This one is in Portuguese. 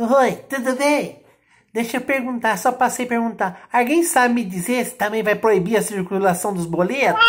Oi, tudo bem? Deixa eu perguntar, só passei a perguntar. Alguém sabe me dizer se também vai proibir a circulação dos boletos?